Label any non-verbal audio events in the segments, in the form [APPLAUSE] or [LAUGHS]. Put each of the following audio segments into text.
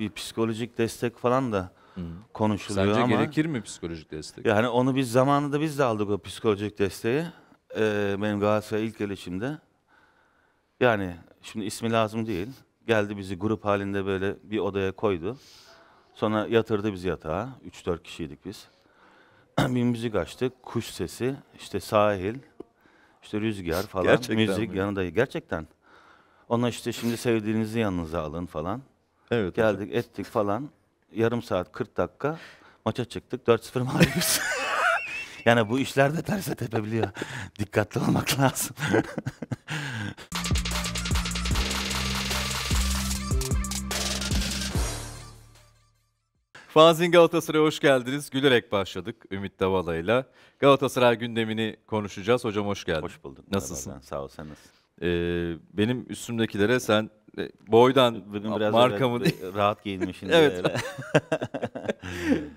bir psikolojik destek falan da Hı. konuşuluyor Sence ama... gerekir mi psikolojik destek? Yani onu biz zamanında biz de aldık o psikolojik desteği. Ee, benim Galatasaray ilk gelişimde. Yani şimdi ismi lazım değil. Geldi bizi grup halinde böyle bir odaya koydu. Sonra yatırdı bizi yatağa. 3-4 kişiydik biz. [CLEARS THROAT] bir müzik açtık. Kuş sesi, işte sahil, işte rüzgar [LAUGHS] falan. Gerçekten müzik mi? yanında. Gerçekten. Ona işte şimdi sevdiğinizi yanınıza alın falan. Evet. Geldik ettik falan. Yarım saat 40 dakika maça çıktık 4-0 mağlubuz. [LAUGHS] yani bu işler de terse tepebiliyor. [LAUGHS] Dikkatli olmak lazım. [LAUGHS] Fanzin Galatasaray'a hoş geldiniz. Gülerek başladık Ümit Davala'yla. Galatasaray gündemini konuşacağız. Hocam hoş geldin. Hoş buldum. Nasılsın? Sağ ol, sen nasılsın? Ee, benim üstümdekilere sen boydan Bugün biraz markamı evet, rahat giyinmişsin. [LAUGHS] evet. [LAUGHS]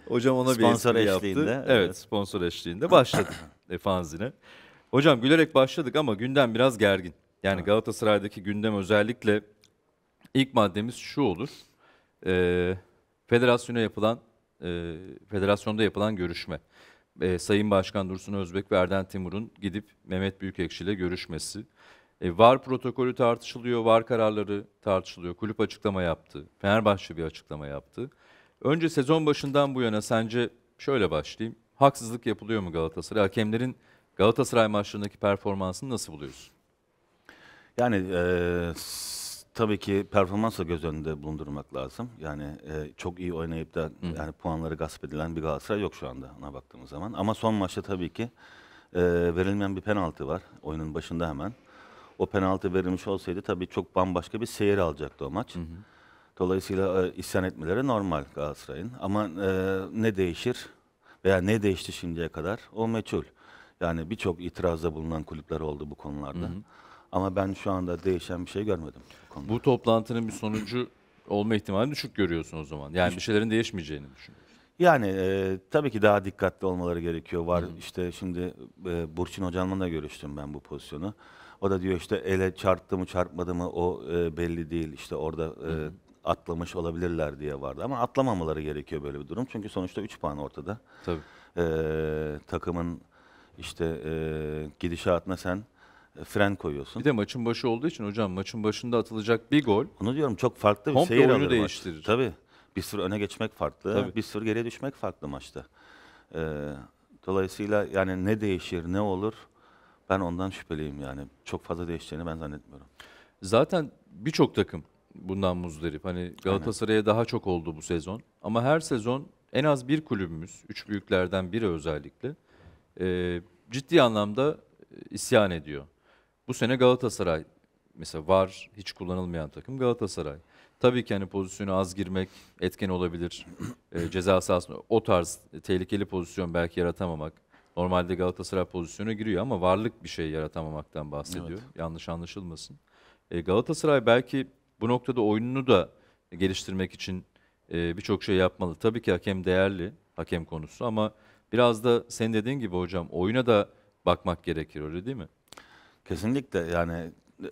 Hocam ona sponsor bir espri yaptı. Evet, evet sponsor eşliğinde başladık [LAUGHS] e, fanzine. Hocam gülerek başladık ama gündem biraz gergin. Yani ha. Galatasaray'daki gündem özellikle ilk maddemiz şu olur. E, federasyona yapılan e, federasyonda yapılan görüşme. E, Sayın Başkan Dursun Özbek ve Erden Timur'un gidip Mehmet Büyükekşi ile görüşmesi. E, VAR protokolü tartışılıyor, VAR kararları tartışılıyor. Kulüp açıklama yaptı, Fenerbahçe bir açıklama yaptı. Önce sezon başından bu yana sence şöyle başlayayım. Haksızlık yapılıyor mu Galatasaray? Hakemlerin Galatasaray maçlarındaki performansını nasıl buluyorsun? Yani e, tabii ki performansla göz önünde bulundurmak lazım. Yani e, çok iyi oynayıp da Hı. yani puanları gasp edilen bir Galatasaray yok şu anda ona baktığımız zaman. Ama son maçta tabii ki e, verilmeyen bir penaltı var oyunun başında hemen o penaltı verilmiş olsaydı tabii çok bambaşka bir seyir alacaktı o maç. Hı hı. Dolayısıyla e, isyan etmeleri normal Galatasaray'ın. Ama e, ne değişir veya ne değişti şimdiye kadar o meçhul. Yani birçok itirazda bulunan kulüpler oldu bu konularda. Hı hı. Ama ben şu anda değişen bir şey görmedim. Bu, bu toplantının bir sonucu olma ihtimalini düşük görüyorsun o zaman. Yani bir şeylerin değişmeyeceğini düşünüyorsun. Yani e, tabii ki daha dikkatli olmaları gerekiyor. Var Hı-hı. işte şimdi e, Burçin Hocam'la da görüştüm ben bu pozisyonu. O da diyor işte ele çarptı mı çarpmadı mı o e, belli değil. İşte orada e, atlamış olabilirler diye vardı. Ama atlamamaları gerekiyor böyle bir durum. Çünkü sonuçta 3 puan ortada. Tabii. E, takımın işte e, gidişatına sen e, fren koyuyorsun. Bir de maçın başı olduğu için hocam maçın başında atılacak bir gol. Onu diyorum çok farklı bir seyir alır oyunu maç. değiştirir. Tabii. Bir sürü öne geçmek farklı, Tabii. bir sürü geriye düşmek farklı maçta. Ee, dolayısıyla yani ne değişir, ne olur ben ondan şüpheliyim yani. Çok fazla değişeceğini ben zannetmiyorum. Zaten birçok takım bundan muzdarip. Hani Galatasaray'a daha çok oldu bu sezon. Ama her sezon en az bir kulübümüz, üç büyüklerden biri özellikle, e, ciddi anlamda e, isyan ediyor. Bu sene Galatasaray, mesela var hiç kullanılmayan takım Galatasaray. Tabii ki hani pozisyonu az girmek etken olabilir. E, ceza sahasında o tarz tehlikeli pozisyon belki yaratamamak. Normalde Galatasaray pozisyona giriyor ama varlık bir şey yaratamamaktan bahsediyor. Evet. Yanlış anlaşılmasın. E, Galatasaray belki bu noktada oyununu da geliştirmek için e, birçok şey yapmalı. Tabii ki hakem değerli, hakem konusu ama biraz da sen dediğin gibi hocam oyuna da bakmak gerekir öyle değil mi? Kesinlikle yani e,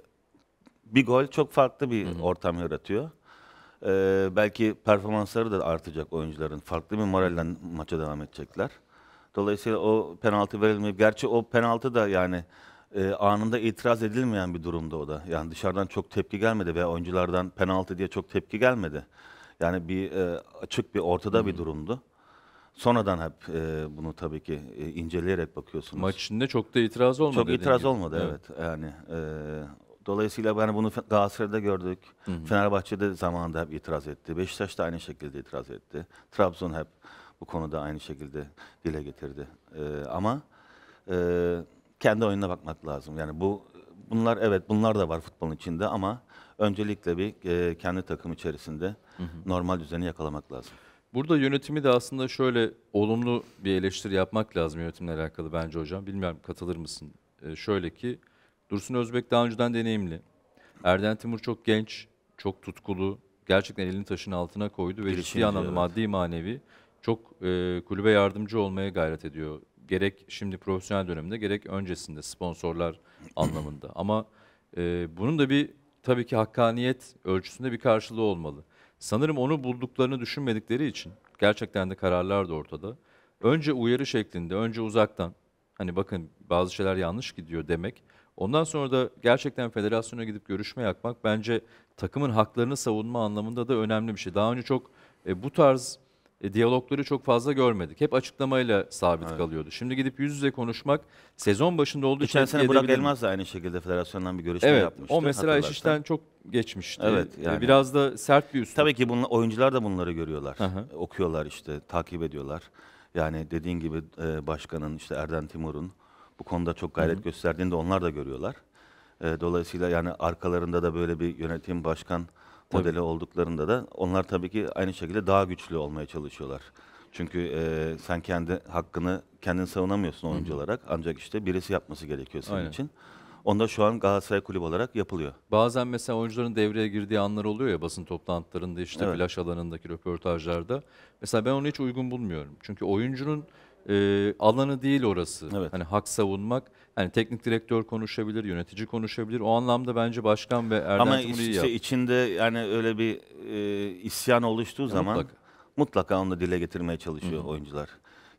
bir gol çok farklı bir Hı-hı. ortam yaratıyor. Ee, belki performansları da artacak oyuncuların. Farklı bir moralle maça devam edecekler. Dolayısıyla o penaltı verilmeyip, gerçi o penaltı da yani e, anında itiraz edilmeyen bir durumda o da. Yani dışarıdan çok tepki gelmedi veya oyunculardan penaltı diye çok tepki gelmedi. Yani bir e, açık bir ortada hmm. bir durumdu. Sonradan hep e, bunu tabii ki e, inceleyerek bakıyorsunuz. Maç içinde çok da itiraz olmadı. Çok itiraz gibi. olmadı evet. evet. Yani e, dolayısıyla ben yani bunu Galatasaray'da gördük. Hı Fenerbahçe'de zamanında hep itiraz etti. Beşiktaş da aynı şekilde itiraz etti. Trabzon hep bu konuda aynı şekilde dile getirdi. E, ama e, kendi oyununa bakmak lazım. Yani bu bunlar evet bunlar da var futbolun içinde ama öncelikle bir e, kendi takım içerisinde hı hı. normal düzeni yakalamak lazım. Burada yönetimi de aslında şöyle olumlu bir eleştiri yapmak lazım yönetimle alakalı bence hocam. Bilmiyorum katılır mısın? Ee, şöyle ki Dursun Özbek daha önceden deneyimli. Erden Timur çok genç, çok tutkulu. Gerçekten elini taşın altına koydu ve ciddi anlamda evet. maddi manevi çok e, kulübe yardımcı olmaya gayret ediyor. Gerek şimdi profesyonel döneminde gerek öncesinde sponsorlar anlamında. Ama e, bunun da bir tabii ki hakkaniyet ölçüsünde bir karşılığı olmalı. Sanırım onu bulduklarını düşünmedikleri için gerçekten de kararlar da ortada. Önce uyarı şeklinde, önce uzaktan hani bakın bazı şeyler yanlış gidiyor demek. Ondan sonra da gerçekten federasyona gidip görüşme yapmak bence takımın haklarını savunma anlamında da önemli bir şey. Daha önce çok e, bu tarz e, diyalogları çok fazla görmedik. Hep açıklamayla sabit evet. kalıyordu. Şimdi gidip yüz yüze konuşmak sezon başında olduğu için... Geçen sene Burak Elmaz da aynı şekilde federasyondan bir görüşme evet, yapmıştı. O mesela iş işten çok geçmişti. Evet, e, yani. Biraz da sert bir üstü. Tabii ki bunla, oyuncular da bunları görüyorlar. Aha. Okuyorlar işte, takip ediyorlar. Yani dediğin gibi e, başkanın işte Erden Timur'un bu konuda çok gayret Hı-hı. gösterdiğini de onlar da görüyorlar. E, dolayısıyla yani arkalarında da böyle bir yönetim başkan tabii. olduklarında da onlar tabii ki aynı şekilde daha güçlü olmaya çalışıyorlar. Çünkü e, sen kendi hakkını kendin savunamıyorsun oyuncu Hı-hı. olarak ancak işte birisi yapması gerekiyor senin Aynen. için. Onda şu an Galatasaray kulüp olarak yapılıyor. Bazen mesela oyuncuların devreye girdiği anlar oluyor ya basın toplantılarında işte evet. flash alanındaki röportajlarda. Mesela ben onu hiç uygun bulmuyorum. Çünkü oyuncunun e, alanı değil orası. Evet. Hani hak savunmak. Yani teknik direktör konuşabilir, yönetici konuşabilir. O anlamda bence başkan ve Erdem Ama Cumhur'u işte yap. içinde yani öyle bir e, isyan oluştuğu yani zaman mutlaka. mutlaka onu dile getirmeye çalışıyor Hı-hı. oyuncular.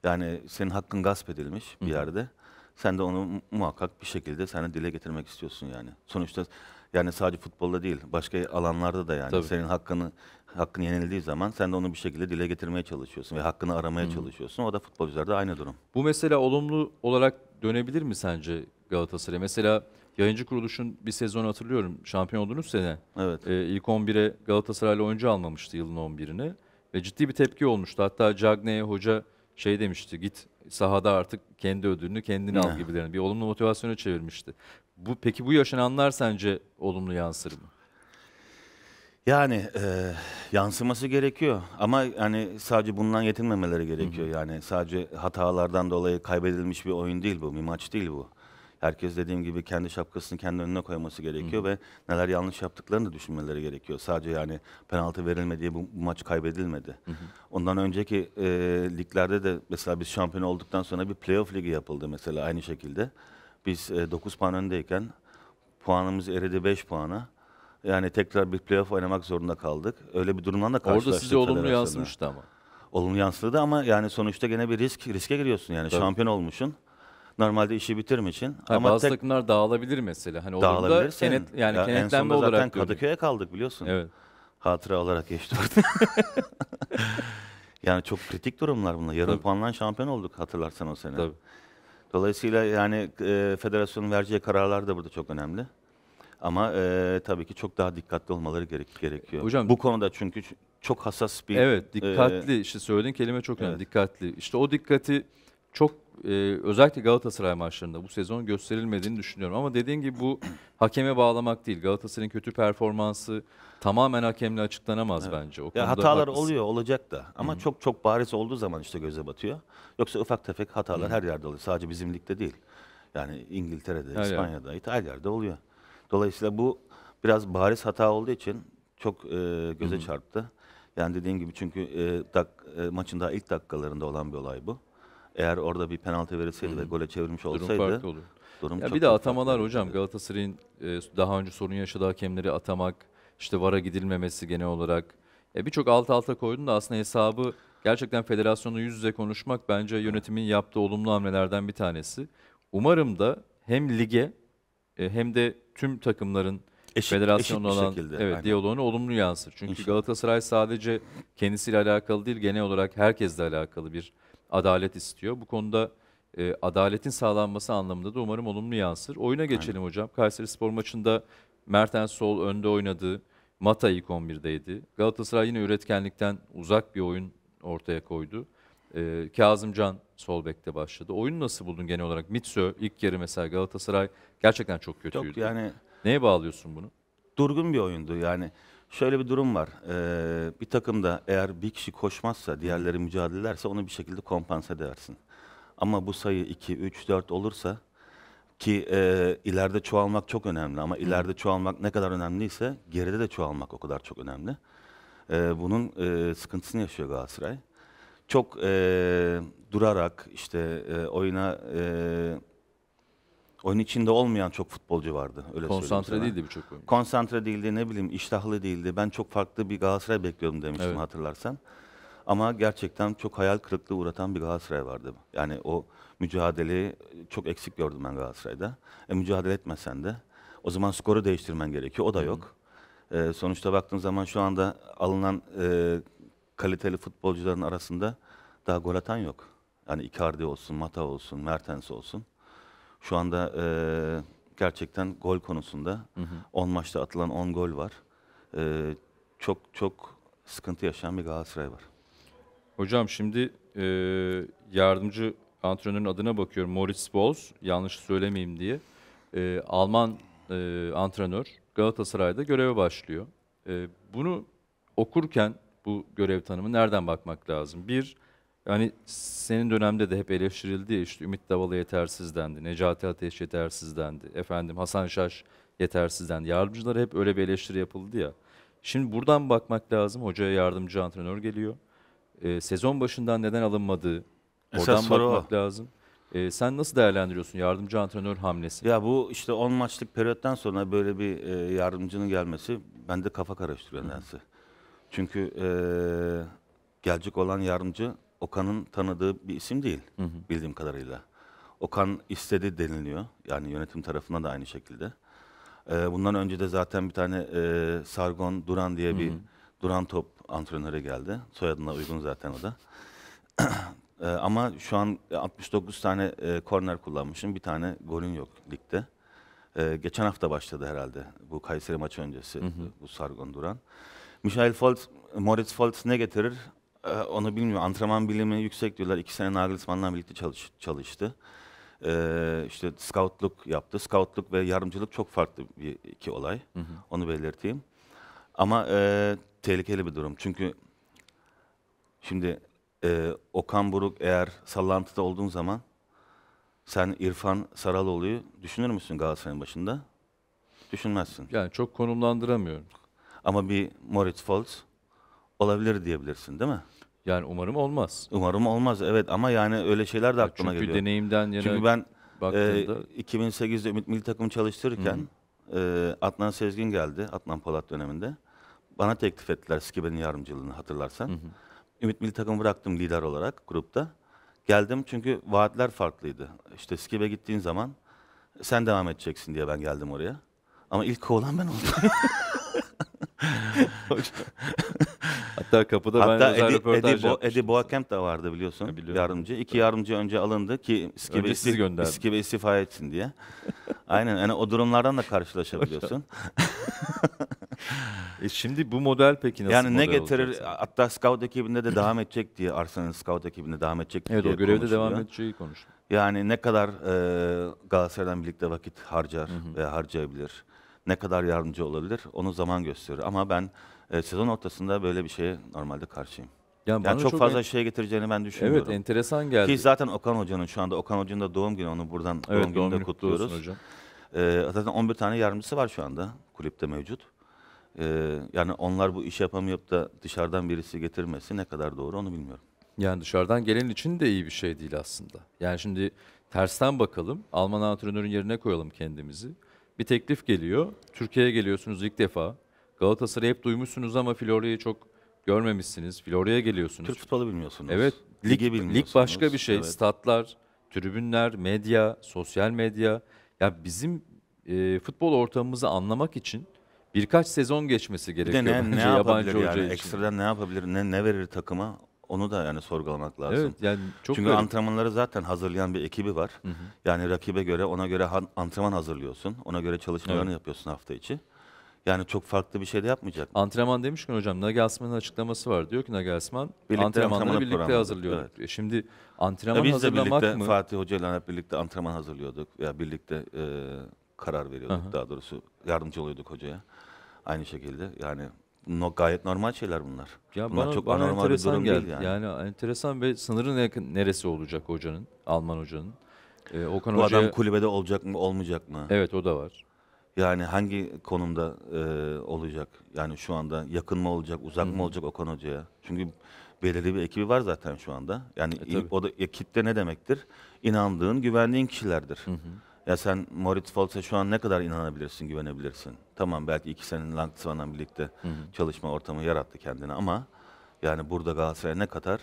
Yani senin hakkın gasp edilmiş Hı-hı. bir yerde. Sen de onu muhakkak bir şekilde sen dile getirmek istiyorsun yani. Sonuçta yani sadece futbolda değil, başka alanlarda da yani. Tabii. Senin hakkını hakkın yenildiği zaman sen de onu bir şekilde dile getirmeye çalışıyorsun ve hakkını aramaya hmm. çalışıyorsun. O da futbolcularda aynı durum. Bu mesela olumlu olarak dönebilir mi sence Galatasaray? Mesela yayıncı kuruluşun bir sezonu hatırlıyorum. Şampiyon olduğunuz sene. Evet. E, ilk 11'e Galatasaraylı oyuncu almamıştı yılın 11'ini. Ve ciddi bir tepki olmuştu. Hatta Cagney'e hoca şey demişti git sahada artık kendi ödülünü kendini al gibilerini. Bir olumlu motivasyona çevirmişti. Bu peki bu yaşananlar sence olumlu yansır mı? Yani e, yansıması gerekiyor ama yani sadece bundan yetinmemeleri gerekiyor. Hı hı. Yani sadece hatalardan dolayı kaybedilmiş bir oyun değil bu, bir maç değil bu. Herkes dediğim gibi kendi şapkasını kendi önüne koyması gerekiyor hı. ve neler yanlış yaptıklarını da düşünmeleri gerekiyor. Sadece yani penaltı verilmedi diye bu maç kaybedilmedi. Hı hı. Ondan önceki e, liglerde de mesela biz şampiyon olduktan sonra bir playoff ligi yapıldı mesela aynı şekilde. Biz 9 e, puan öndeyken puanımız eridi 5 puana. Yani tekrar bir playoff oynamak zorunda kaldık. Öyle bir durumdan da karşılaştık. Orada size olumlu yansımıştı ama. Olumlu yansıdı ama yani sonuçta gene bir risk riske giriyorsun yani. Tabii. Şampiyon olmuşsun. Normalde işi bitirmişsin. Ha, ama bazı tek... takımlar dağılabilir mesela. Hani dağılabilir. senet yani ya kenetlenme en sonunda olarak. zaten Kadıköy'e kaldık biliyorsun. Evet. Hatıra olarak geçti orada. [LAUGHS] yani çok kritik durumlar bunlar. Yarım puanla şampiyon olduk hatırlarsan o sene. Tabii. Dolayısıyla yani e, federasyonun vereceği kararlar da burada çok önemli. Ama e, tabii ki çok daha dikkatli olmaları gerek gerekiyor. Hocam bu konuda çünkü çok hassas bir Evet, e, dikkatli e, işte söylediğin kelime çok önemli. Evet. Dikkatli. İşte o dikkati çok e, özellikle Galatasaray maçlarında bu sezon gösterilmediğini düşünüyorum. Ama dediğin gibi bu [CLEARS THROAT] hakeme bağlamak değil. Galatasaray'ın kötü performansı tamamen hakemle açıklanamaz evet. bence. O ya hatalar haklısın. oluyor, olacak da. Ama Hı-hı. çok çok bariz olduğu zaman işte göze batıyor. Yoksa ufak tefek hatalar Hı-hı. her yerde oluyor. Sadece bizim ligde değil. Yani İngiltere'de, her İspanya'da, yer. İtalya'da oluyor. Dolayısıyla bu biraz bariz hata olduğu için çok e, göze Hı-hı. çarptı. Yani dediğim gibi çünkü e, dak, e, maçın daha ilk dakikalarında olan bir olay bu. Eğer orada bir penaltı verilseydi ve gole çevirmiş olsaydı. Durum farklı olur. Durum ya çok bir de atamalar farklı. hocam Galatasaray'ın e, daha önce sorun yaşadığı hakemleri atamak, işte VAR'a gidilmemesi genel olarak. E, Birçok alt alta koydun da aslında hesabı gerçekten federasyonla yüz yüze konuşmak bence yönetimin yaptığı olumlu hamlelerden bir tanesi. Umarım da hem lige e, hem de tüm takımların eşit, federasyonla eşit olan şekilde, evet, diyaloğunu olumlu yansır. Çünkü İnşallah. Galatasaray sadece kendisiyle alakalı değil genel olarak herkesle alakalı bir adalet istiyor. Bu konuda e, adaletin sağlanması anlamında da umarım olumlu yansır. Oyuna geçelim Aynen. hocam. Kayseri Spor maçında Mertens sol önde oynadı. Mata ilk 11'deydi. Galatasaray yine üretkenlikten uzak bir oyun ortaya koydu. E, Kazımcan sol bekte başladı. Oyun nasıl buldun genel olarak? Mitsö ilk yarı mesela Galatasaray gerçekten çok kötüydü. Çok yani Neye bağlıyorsun bunu? Durgun bir oyundu yani. Şöyle bir durum var. Ee, bir takımda eğer bir kişi koşmazsa, diğerleri mücadele ederse onu bir şekilde kompanse edersin. Ama bu sayı 2, 3, 4 olursa ki e, ileride çoğalmak çok önemli ama ileride çoğalmak ne kadar önemliyse geride de çoğalmak o kadar çok önemli. E, bunun e, sıkıntısını yaşıyor Galatasaray. Çok e, durarak işte e, oyuna e, oyun içinde olmayan çok futbolcu vardı. Öyle Konsantre değildi birçok oyuncu. Konsantre değildi ne bileyim iştahlı değildi. Ben çok farklı bir Galatasaray bekliyordum demiştim evet. hatırlarsan. Ama gerçekten çok hayal kırıklığı uğratan bir Galatasaray vardı. Yani o mücadeleyi çok eksik gördüm ben Galatasaray'da. E, mücadele etmesen de o zaman skoru değiştirmen gerekiyor. O da yok. E, sonuçta baktığın zaman şu anda alınan e, kaliteli futbolcuların arasında daha gol atan yok. Yani Icardi olsun, Mata olsun, Mertens olsun. Şu anda e, gerçekten gol konusunda hı 10 maçta atılan 10 gol var. E, çok çok sıkıntı yaşayan bir Galatasaray var. Hocam şimdi e, yardımcı antrenörün adına bakıyorum. Moritz Boz, yanlış söylemeyeyim diye. E, Alman e, antrenör Galatasaray'da göreve başlıyor. E, bunu okurken bu görev tanımı nereden bakmak lazım? Bir, yani senin dönemde de hep eleştirildi ya, işte Ümit Davalı yetersiz dendi, Necati Ateş yetersiz dendi, efendim Hasan Şaş yetersiz dendi. Yardımcılara hep öyle bir eleştiri yapıldı ya. Şimdi buradan bakmak lazım. Hocaya yardımcı antrenör geliyor. Ee, sezon başından neden alınmadığı, Esas oradan bakmak o. lazım. Ee, sen nasıl değerlendiriyorsun yardımcı antrenör hamlesi? Ya bu işte 10 maçlık periyottan sonra böyle bir e, yardımcının gelmesi bende kafa karıştırıyor nedense. Çünkü e, gelecek olan yardımcı Okan'ın tanıdığı bir isim değil hı hı. bildiğim kadarıyla. Okan istedi deniliyor. Yani yönetim tarafından da aynı şekilde. Ee, bundan önce de zaten bir tane e, Sargon Duran diye bir hı hı. Duran Top antrenörü geldi. Soyadına uygun zaten o da. [CLEARS THROAT] e, ama şu an 69 tane e, korner kullanmışım. Bir tane golün yok ligde. E, geçen hafta başladı herhalde bu Kayseri maçı öncesi hı hı. bu Sargon Duran. Michael Folt, Moritz Folt ne getirir? Ee, onu bilmiyorum. Antrenman bilimi yüksek diyorlar. İki sene Nagelsmann'la birlikte çalış, çalıştı. Ee, işte scoutluk yaptı. Scoutluk ve yardımcılık çok farklı bir iki olay. Hı hı. Onu belirteyim. Ama e, tehlikeli bir durum. Çünkü şimdi e, Okan Buruk eğer sallantıda olduğun zaman sen İrfan Saraloğlu'yu düşünür müsün Galatasaray'ın başında? Düşünmezsin. Yani çok konumlandıramıyorum. Ama bir Moritz Foltz olabilir diyebilirsin değil mi? Yani umarım olmaz. Umarım olmaz evet ama yani öyle şeyler de aklıma Çünkü geliyor. deneyimden yana Çünkü ben e, 2008'de Ümit Milli Takım çalıştırırken e, Adnan Sezgin geldi Adnan Polat döneminde. Bana teklif ettiler Skibe'nin yardımcılığını hatırlarsan. Ümit Milli Takım bıraktım lider olarak grupta. Geldim çünkü vaatler farklıydı. İşte Skibe gittiğin zaman sen devam edeceksin diye ben geldim oraya. Ama ilk kovulan ben oldum. [LAUGHS] [LAUGHS] [LAUGHS] Hatta kapıda Hatta ben Eddie, röportaj Eddie, Bo Eddie de vardı biliyorsun e, ya, yardımcı. İki yardımcı önce alındı ki Skibe isti, Skibe istifa etsin diye. Aynen yani o durumlardan da karşılaşabiliyorsun. [LAUGHS] e şimdi bu model peki nasıl Yani ne getirir? Olacak? Hatta scout ekibinde de devam edecek diye Arsenal'ın scout ekibinde devam edecek evet, diye Evet o görevde devam edeceği konuştu. Yani ne kadar e, Galatasaray'dan birlikte vakit harcar hı hı. harcayabilir ne kadar yardımcı olabilir onu zaman gösterir. Ama ben e, sezon ortasında böyle bir şeye normalde karşıyım. Yani, yani çok, çok fazla en... şey getireceğini ben düşünmüyorum. Evet enteresan geldi. Ki zaten Okan Hoca'nın şu anda Okan Hoca'nın da doğum günü onu buradan evet, doğum, doğum gününde kutluyoruz. Hocam. Ee, zaten 11 tane yardımcısı var şu anda kulüpte mevcut. Ee, yani onlar bu iş yapamayıp da dışarıdan birisi getirmesi ne kadar doğru onu bilmiyorum. Yani dışarıdan gelen için de iyi bir şey değil aslında. Yani şimdi tersten bakalım. Alman antrenörün yerine koyalım kendimizi bir teklif geliyor. Türkiye'ye geliyorsunuz ilk defa. Galatasaray'ı hep duymuşsunuz ama Florya'yı çok görmemişsiniz. Florya'ya geliyorsunuz. Türk futbolu bilmiyorsunuz. Evet. Ligi bilmiyorsunuz. Lig başka bir şey. Evet. Statlar, tribünler, medya, sosyal medya. Ya bizim e, futbol ortamımızı anlamak için birkaç sezon geçmesi gerekiyor. Bir de ne, ne yapabilir yabancı yani? Ekstradan ne yapabilir? Ne, ne verir takıma? Onu da yani sorgulamak lazım. Evet yani çok Çünkü garip. antrenmanları zaten hazırlayan bir ekibi var. Hı hı. Yani rakibe göre ona göre antrenman hazırlıyorsun. Ona göre çalışmalarını evet. yapıyorsun hafta içi. Yani çok farklı bir şey de yapmayacak. Antrenman demişken hocam Nagelsmann'ın açıklaması var. Diyor ki Nagelsmann birlikte antrenmanları birlikte hazırlıyor. Evet. E şimdi antrenman ya biz hazırlamak de birlikte, mı? Fatih Hoca ile hep birlikte antrenman hazırlıyorduk. Ya birlikte e, karar veriyorduk Aha. daha doğrusu. Yardımcı oluyorduk hocaya. Aynı şekilde yani no, gayet normal şeyler bunlar. Ya bunlar bana, çok bana anormal bir durum geldi. değil yani. Yani enteresan ve sınırı ne, neresi olacak hocanın, Alman hocanın? Ee, Okan Bu hocaya... adam kulübede olacak mı, olmayacak mı? Evet o da var. Yani hangi konumda e, olacak? Yani şu anda yakın mı olacak, uzak hı mı olacak Okan Hoca'ya? Çünkü belirli bir ekibi var zaten şu anda. Yani e, tabii. o da e, ne demektir? İnandığın, güvendiğin kişilerdir. Hı hı. Ya sen Moritz Volks'a şu an ne kadar inanabilirsin, güvenebilirsin? Tamam belki iki senin Langtisvan'la birlikte hı hı. çalışma ortamı yarattı kendine ama yani burada Galatasaray'a ne kadar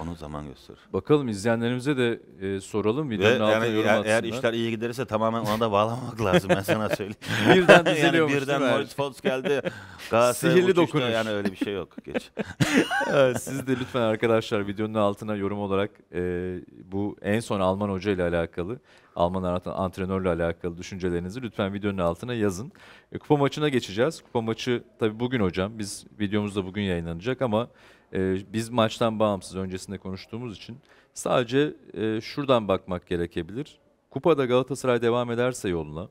onu zaman gösterir. Bakalım izleyenlerimize de e, soralım. Videonun Ve altına yani, yorum eğer, eğer işler iyi giderse tamamen ona da bağlamak [LAUGHS] lazım ben sana söyleyeyim. birden düzeliyormuş yani Birden Moritz Fox geldi. Galatasaray Sihirli uçuşta, dokunuş. Yani öyle bir şey yok. Geç. [LAUGHS] siz de lütfen arkadaşlar videonun altına yorum olarak e, bu en son Alman Hoca ile alakalı Alman antrenörle alakalı düşüncelerinizi lütfen videonun altına yazın. E, kupa maçına geçeceğiz. Kupa maçı tabii bugün hocam. Biz videomuz da bugün yayınlanacak ama e, biz maçtan bağımsız öncesinde konuştuğumuz için sadece e, şuradan bakmak gerekebilir. Kupada Galatasaray devam ederse yoluna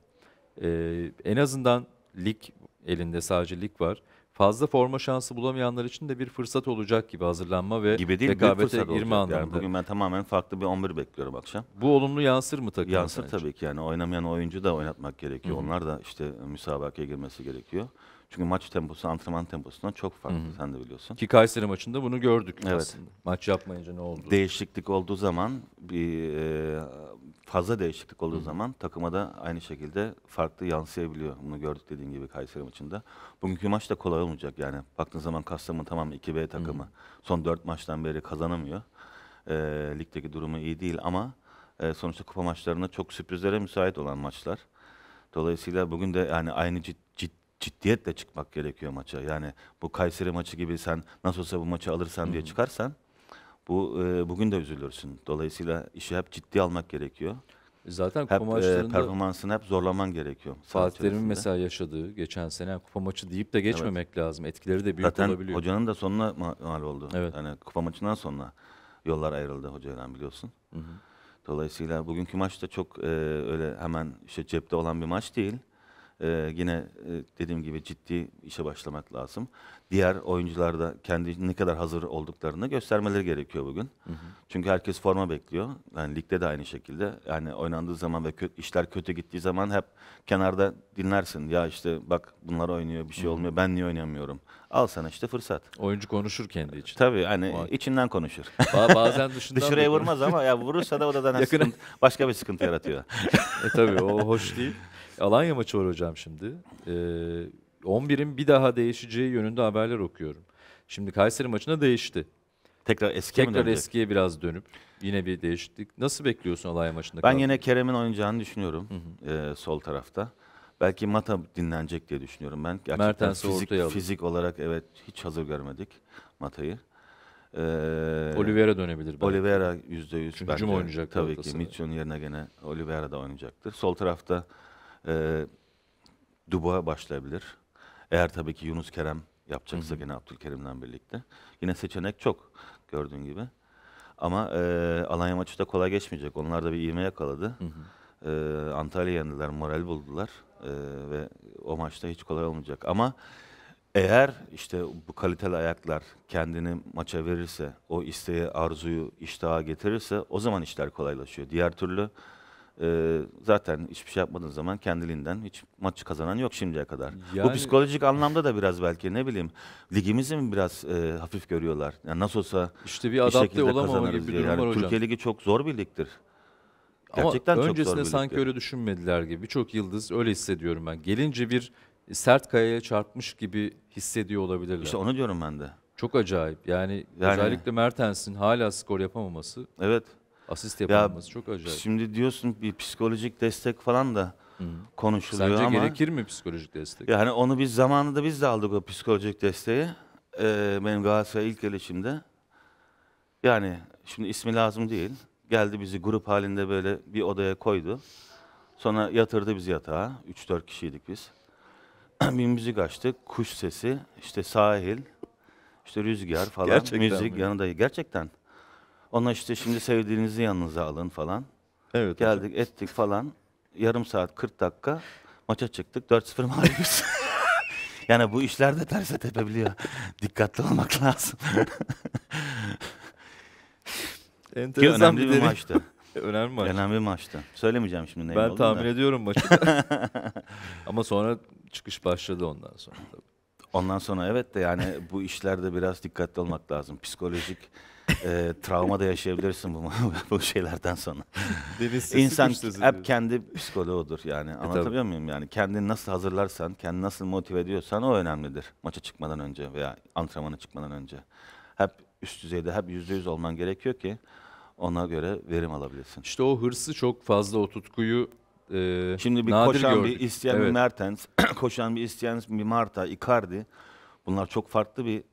e, en azından lig elinde sadece lig var fazla forma şansı bulamayanlar için de bir fırsat olacak gibi hazırlanma ve gibi değil, rekabete bir fırsat girme olacak. anlamında. Yani bugün ben tamamen farklı bir 11 bekliyorum akşam. Bu olumlu yansır mı takıma? Yansır sence? tabii ki yani oynamayan oyuncu da oynatmak gerekiyor. Hı-hı. Onlar da işte müsabakaya girmesi gerekiyor. Çünkü maç temposu antrenman temposundan çok farklı Hı-hı. sen de biliyorsun. Ki Kayseri maçında bunu gördük evet. aslında. Maç yapmayınca ne oldu? Değişiklik olduğu zaman bir e, fazla değişiklik olduğu Hı. zaman takıma da aynı şekilde farklı yansıyabiliyor. Bunu gördük dediğin gibi Kayseri maçında. Bugünkü maç da kolay olmayacak yani. Baktığın zaman Kastamonu tamam 2B takımı. Hı. Son 4 maçtan beri kazanamıyor. E, ligdeki durumu iyi değil ama e, sonuçta kupa maçlarında çok sürprizlere müsait olan maçlar. Dolayısıyla bugün de yani aynı cid, cid, ciddiyetle çıkmak gerekiyor maça. Yani bu Kayseri maçı gibi sen nasıl olsa bu maçı alırsan Hı. diye çıkarsan bu e, bugün de üzülürsün. Dolayısıyla işi hep ciddi almak gerekiyor. Zaten hep, kupa e, maçlarında e, performansını hep zorlaman gerekiyor. Fatih Terim'in mesela yaşadığı geçen sene kupa maçı deyip de geçmemek evet. lazım. Etkileri de büyük Zaten olabiliyor. hocanın da sonuna mal oldu. Evet. Yani kupa maçından sonra yollar ayrıldı hocayla biliyorsun. Hı hı. Dolayısıyla bugünkü maç da çok e, öyle hemen işte cepte olan bir maç değil. E, yine e, dediğim gibi ciddi işe başlamak lazım diğer oyuncular da kendi ne kadar hazır olduklarını göstermeleri gerekiyor bugün. Hı hı. Çünkü herkes forma bekliyor. Yani ligde de aynı şekilde. Yani oynandığı zaman ve kö işler kötü gittiği zaman hep kenarda dinlersin. Ya işte bak bunlar oynuyor bir şey hı hı. olmuyor ben niye oynamıyorum. Al sana işte fırsat. Oyuncu konuşur kendi için. Tabii hani Vay. içinden konuşur. Ba bazen dışından Dışarıya vurmaz ama ya vurursa da o da [LAUGHS] sıkıntı, başka bir sıkıntı yaratıyor. [LAUGHS] e tabii o hoş değil. Alanya maçı var hocam şimdi. Ee, 11'in bir daha değişeceği yönünde haberler okuyorum. Şimdi Kayseri maçına değişti. Tekrar eskiye Tekrar mi eskiye biraz dönüp yine bir değişiklik. Nasıl bekliyorsun olay maçında? Ben yine Kerem'in oynayacağını düşünüyorum hı hı. E, sol tarafta. Belki Mata dinlenecek diye düşünüyorum ben. Gerçekten fizik, Fizik olarak evet hiç hazır görmedik Mata'yı. Ee, Oliveira dönebilir. Belki. Oliveira yüzde yüz. Çünkü hücum oynayacak. Tabii ki Mitchell'ın yerine gene Oliveira da oynayacaktır. Sol tarafta e, Dubois başlayabilir. Eğer tabii ki Yunus Kerem yapacaksa yine Abdülkerim'den birlikte. Yine seçenek çok gördüğün gibi. Ama e, Alanya maçı da kolay geçmeyecek. Onlar da bir ivme yakaladı. Hı hı. E, Antalya yendiler, moral buldular. E, ve o maçta hiç kolay olmayacak. Ama eğer işte bu kaliteli ayaklar kendini maça verirse, o isteği, arzuyu, iştaha getirirse o zaman işler kolaylaşıyor. Diğer türlü ee, zaten hiçbir şey yapmadığın zaman kendiliğinden hiç maç kazanan yok şimdiye kadar. Yani... Bu psikolojik anlamda da biraz belki ne bileyim ligimizi mi biraz e, hafif görüyorlar. Yani nasıl olsa işte bir adapte bir olamama gibi bir durum yani var hocam. Türkiye Ligi çok zor bir ligdir. Gerçekten Ama çok öncesinde zor sanki öyle düşünmediler gibi. Birçok yıldız öyle hissediyorum ben. Gelince bir sert kayaya çarpmış gibi hissediyor olabilirler. İşte onu diyorum ben de. Çok acayip. Yani, yani özellikle Mertens'in hala skor yapamaması. Evet. Asist yapılması ya, çok acayip. Şimdi diyorsun bir psikolojik destek falan da Hı. konuşuluyor Sence ama... Sence gerekir mi psikolojik destek? Yani onu biz zamanında biz de aldık o psikolojik desteği. Ee, benim Galatasaray'a ilk gelişimde. Yani şimdi ismi lazım değil. Geldi bizi grup halinde böyle bir odaya koydu. Sonra yatırdı bizi yatağa. 3-4 kişiydik biz. [CLEARS THROAT] bir müzik açtık. Kuş sesi, işte sahil, işte rüzgar falan. Gerçekten müzik mi? yanında. Gerçekten. Ona işte şimdi sevdiğinizi yanınıza alın falan. Evet. Geldik ettik falan. Yarım saat 40 dakika maça çıktık 4-0 mağlubiz. [LAUGHS] yani bu işler de terse tepebiliyor. [LAUGHS] Dikkatli olmak lazım. [LAUGHS] Ki Enteresan önemli bir maçtı. Önemli maç. Önemli bir maçtı. Söylemeyeceğim şimdi neyin ben tahmin da. ediyorum maçı. Ama sonra çıkış başladı ondan sonra. tabii. Ondan sonra evet de yani bu işlerde biraz dikkatli olmak lazım. Psikolojik e, travma da yaşayabilirsin bu, [LAUGHS] bu şeylerden sonra. Deniz İnsan hep diyor. kendi psikoloğudur yani. E, anlatabiliyor tabii. muyum yani? Kendini nasıl hazırlarsan, kendini nasıl motive ediyorsan o önemlidir. Maça çıkmadan önce veya antrenmana çıkmadan önce. Hep üst düzeyde, hep yüzde yüz olman gerekiyor ki ona göre verim alabilirsin. İşte o hırsı çok fazla, o tutkuyu e, Şimdi bir nadir koşan gördük. bir isteyen evet. bir Mertens, [CLEARS THROAT] koşan bir isteyen bir Marta, Icardi bunlar çok farklı bir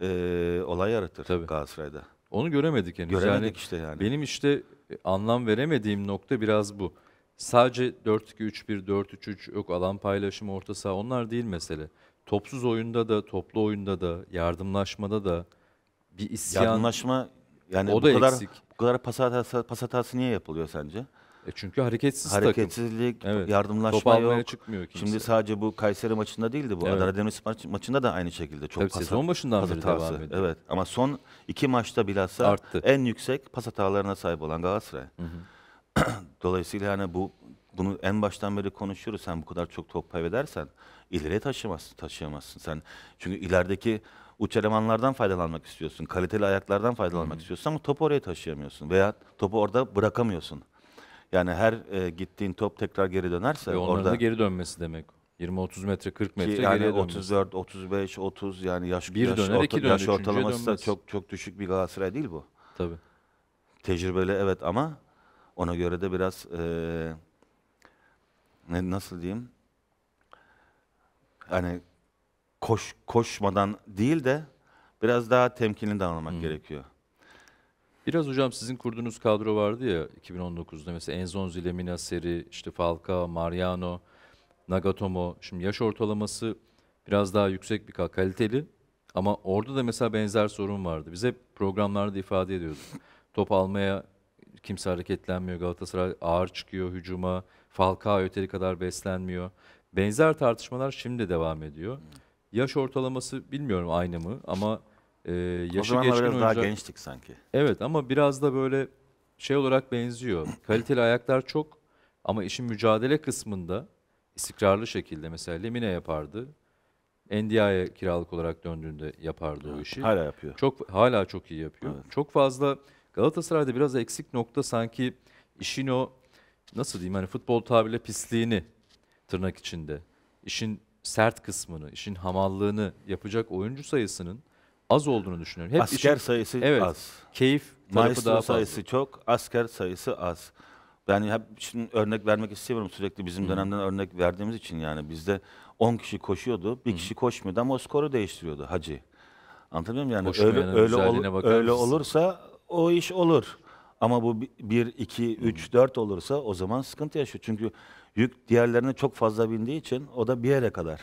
e, olay yaratır Tabii. Galatasaray'da. Onu göremedik henüz. Göremedik yani işte yani. Benim işte e, anlam veremediğim nokta biraz bu. Sadece 4-2-3-1, 4-3-3 yok alan paylaşımı orta saha onlar değil mesele. Topsuz oyunda da, toplu oyunda da, yardımlaşmada da bir isyan. Yardımlaşma yani o bu da kadar eksik. bu kadar pas hatası, pas hatası niye yapılıyor sence? E çünkü hareketsiz Hareketsizlik, takım. Evet. yardımlaşma Top yok. çıkmıyor kimse. Şimdi sadece bu Kayseri maçında değildi bu. Evet. Adana Demirspor maçında da aynı şekilde çok Tabii pas sezon başından beri devam ediyor. Evet ama son iki maçta bilhassa Arttı. en yüksek pas hatalarına sahip olan Galatasaray. Hı hı. [CLEARS THROAT] Dolayısıyla yani bu bunu en baştan beri konuşuyoruz. Sen bu kadar çok top kaybedersen ileri taşıyamazsın, taşıyamazsın sen. Çünkü ilerideki uç elemanlardan faydalanmak istiyorsun. Kaliteli ayaklardan faydalanmak Hı-hı. istiyorsun ama topu oraya taşıyamıyorsun veya topu orada bırakamıyorsun. Yani her e, gittiğin top tekrar geri dönerse Ve onların orada da geri dönmesi demek. 20-30 metre 40 metre ki yani geriye 34, 35, 30 yani yaş, Bir yaş, döner, orta, iki döner, yaş üçüncüye ortalaması da çok çok düşük bir Galatasaray değil bu. Tabi. Tecrübeli evet ama ona göre de biraz e, ne nasıl diyeyim? Hani koş koşmadan değil de biraz daha temkinli davranmak gerekiyor. Biraz hocam sizin kurduğunuz kadro vardı ya 2019'da mesela Enzonzi, Lemina Seri, işte Falcao, Mariano, Nagatomo. Şimdi yaş ortalaması biraz daha yüksek bir kaliteli ama orada da mesela benzer sorun vardı. bize programlarda ifade ediyorduk. Top almaya kimse hareketlenmiyor. Galatasaray ağır çıkıyor hücuma. Falcao öteri kadar beslenmiyor. Benzer tartışmalar şimdi devam ediyor. Hmm. Yaş ortalaması bilmiyorum aynı mı ama ee, yaşı o zamanlar biraz oyuncular... daha gençtik sanki. Evet ama biraz da böyle şey olarak benziyor. [CLEARS THROAT] Kaliteli ayaklar çok ama işin mücadele kısmında istikrarlı şekilde mesela Lemine yapardı. NDI'ye kiralık olarak döndüğünde yapardı evet, o işi. Hala yapıyor. Çok hala çok iyi yapıyor. Evet. Çok fazla Galatasaray'da biraz eksik nokta sanki işin o nasıl diyeyim hani futbol tabiriyle pisliğini tırnak içinde işin sert kısmını, işin hamallığını yapacak oyuncu sayısının az olduğunu düşünüyorum. Hep asker işin, sayısı evet, az. Keyif tarafı Maestro daha fazla. sayısı çok, asker sayısı az. Yani hep şimdi örnek vermek istemiyorum sürekli bizim dönemden Hı. örnek verdiğimiz için yani bizde 10 kişi koşuyordu, bir Hı. kişi koşmuyordu ama o skoru değiştiriyordu hacı. Anlatabiliyor muyum? Yani öyle öyle, ol, öyle olursa o iş olur. Ama bu 1 2 3 4 olursa o zaman sıkıntı yaşıyor. Çünkü yük diğerlerine çok fazla bindiği için o da bir yere kadar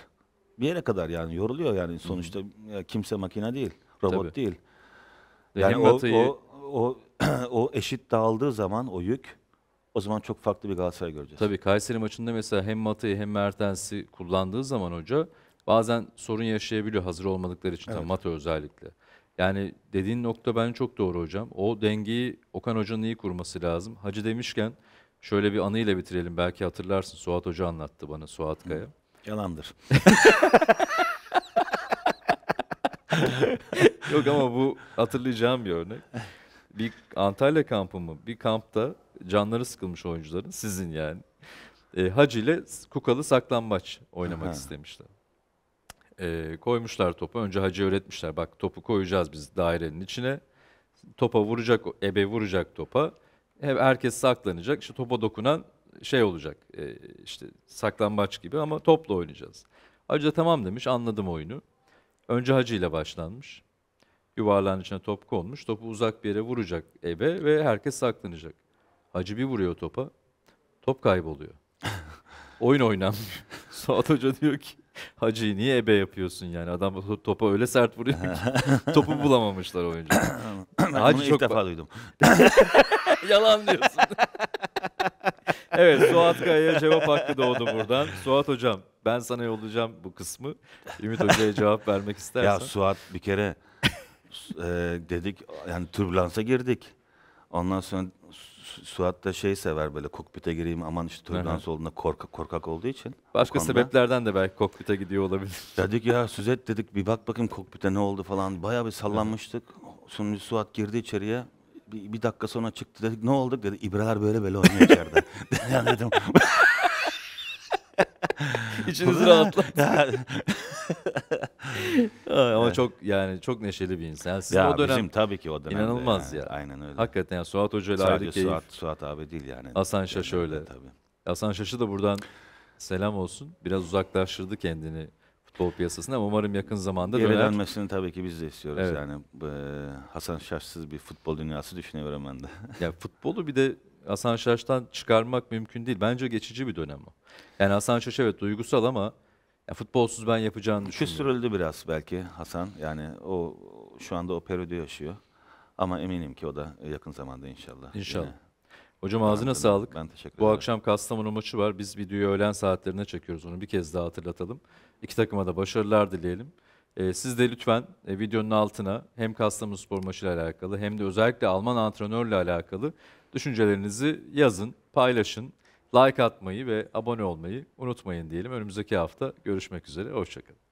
bir yere kadar yani yoruluyor yani sonuçta ya kimse makine değil, robot Tabii. değil. Yani o, batıyı- o o [CLEARS THROAT] o eşit dağıldığı zaman o yük o zaman çok farklı bir Galatasaray göreceğiz. Tabii Kayseri maçında mesela hem Mata'yı hem Mertens'i kullandığı zaman hoca bazen sorun yaşayabiliyor hazır olmadıkları için tabii Mata özellikle. Yani dediğin nokta bence çok doğru hocam. O dengeyi Okan Hoca'nın iyi kurması lazım. Hacı demişken şöyle bir anıyla bitirelim belki hatırlarsın. Suat Hoca anlattı bana Suat Kaya. Yalandır. [LAUGHS] Yok ama bu hatırlayacağım bir örnek. Bir Antalya kampı mı? Bir kampta canları sıkılmış oyuncuların, sizin yani. E, Hacı ile Kukalı saklambaç oynamak Aha. istemişler. E, koymuşlar topu. Önce Hacı öğretmişler. Bak topu koyacağız biz dairenin içine. Topa vuracak, ebe vuracak topa. Hep herkes saklanacak. İşte topa dokunan şey olacak e, işte saklambaç gibi ama topla oynayacağız. Hacı da tamam demiş anladım oyunu. Önce Hacı ile başlanmış. Yuvarlağın içine top konmuş. Topu uzak bir yere vuracak ebe ve herkes saklanacak. Hacı bir vuruyor topa. Top kayboluyor. [LAUGHS] Oyun oynanmıyor. [LAUGHS] Suat Hoca diyor ki hacı niye ebe yapıyorsun yani? Adam topa öyle sert vuruyor ki [LAUGHS] topu bulamamışlar oyuncu. Hacı çok ilk defa duydum. Yalan diyorsun evet Suat Kaya'ya cevap hakkı doğdu buradan. Suat Hocam ben sana yollayacağım bu kısmı. Ümit Hoca'ya cevap vermek istersen. Ya Suat bir kere e, dedik yani türbülansa girdik. Ondan sonra Suat da şey sever böyle kokpite gireyim aman işte türbülans olduğunda korkak, korkak olduğu için. Başka sebeplerden de belki kokpite gidiyor olabilir. Dedik ya Süzet dedik bir bak bakayım kokpite ne oldu falan. baya bir sallanmıştık. Sonra Suat girdi içeriye bir, bir dakika sonra çıktı dedik ne oldu dedi İbralar böyle böyle oynuyor içeride. [LAUGHS] yani dedim. [LAUGHS] İçiniz rahatlar. [LAUGHS] Ama çok yani çok neşeli bir insan. Yani sizin ya o dönem bizim tabii ki o dönemde. İnanılmaz yani. ya. Aynen öyle. Hakikaten ya Suat Hoca ile ayrı keyif. Suat, Suat abi değil yani. Hasan Şaş öyle. Tabii. Hasan Şaş'ı da buradan selam olsun. Biraz uzaklaştırdı kendini futbol piyasasına ama umarım yakın zamanda Geri döner. dönmesini tabii ki biz de istiyoruz Evet. yani. E, Hasan Şaşsız bir futbol dünyası düşünüyorum ben de. Ya futbolu bir de Hasan Şaş'tan çıkarmak mümkün değil. Bence geçici bir dönem o. Yani Hasan Şaş evet duygusal ama ya futbolsuz ben yapacağını düşünmüyorum. Küstürüldü biraz belki Hasan. Yani o şu anda o periyodu yaşıyor. Ama eminim ki o da yakın zamanda inşallah. İnşallah. yine Hocam ağzına Anladım. sağlık. Ben teşekkür ederim. Bu akşam Kastamonu maçı var. Biz videoyu öğlen saatlerine çekiyoruz onu. Bir kez daha hatırlatalım. İki takıma da başarılar dileyelim. E, siz de lütfen e, videonun altına hem Kastamonu spor maçıyla alakalı hem de özellikle Alman antrenörle alakalı düşüncelerinizi yazın, paylaşın. Like atmayı ve abone olmayı unutmayın diyelim. Önümüzdeki hafta görüşmek üzere. Hoşçakalın.